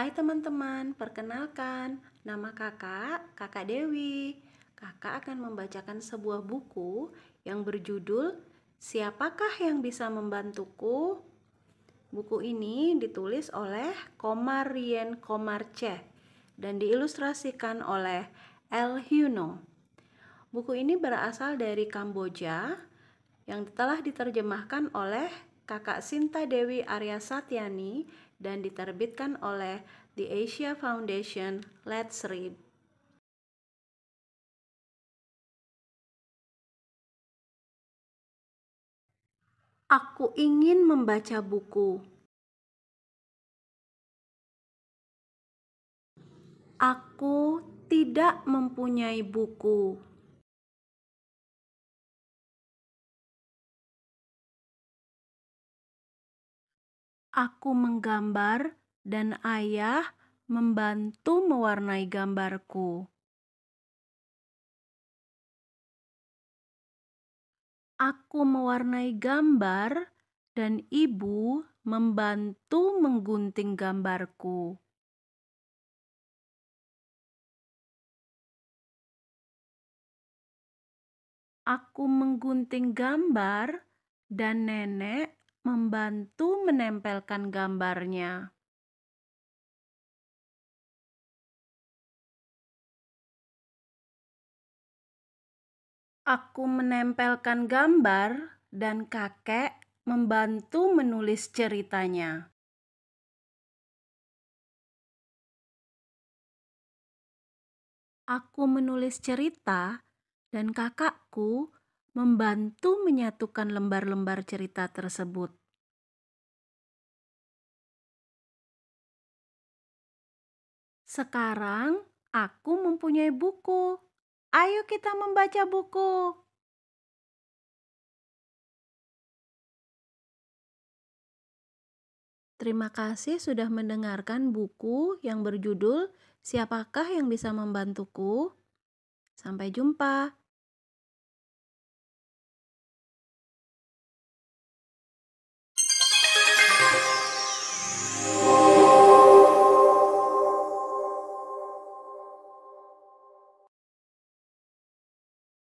Hai teman-teman, perkenalkan, nama kakak, kakak Dewi. Kakak akan membacakan sebuah buku yang berjudul Siapakah yang bisa membantuku? Buku ini ditulis oleh Komarien Komarce dan diilustrasikan oleh El Huno. Buku ini berasal dari Kamboja yang telah diterjemahkan oleh kakak Sinta Dewi Arya Satyani dan diterbitkan oleh The Asia Foundation. Let's read. Aku ingin membaca buku. Aku tidak mempunyai buku. aku menggambar dan ayah membantu mewarnai gambarku. Aku mewarnai gambar dan ibu membantu menggunting gambarku. Aku menggunting gambar dan nenek membantu menempelkan gambarnya. Aku menempelkan gambar dan kakek membantu menulis ceritanya. Aku menulis cerita dan kakakku membantu menyatukan lembar-lembar cerita tersebut. Sekarang aku mempunyai buku. Ayo kita membaca buku. Terima kasih sudah mendengarkan buku yang berjudul "Siapakah yang Bisa Membantuku". Sampai jumpa.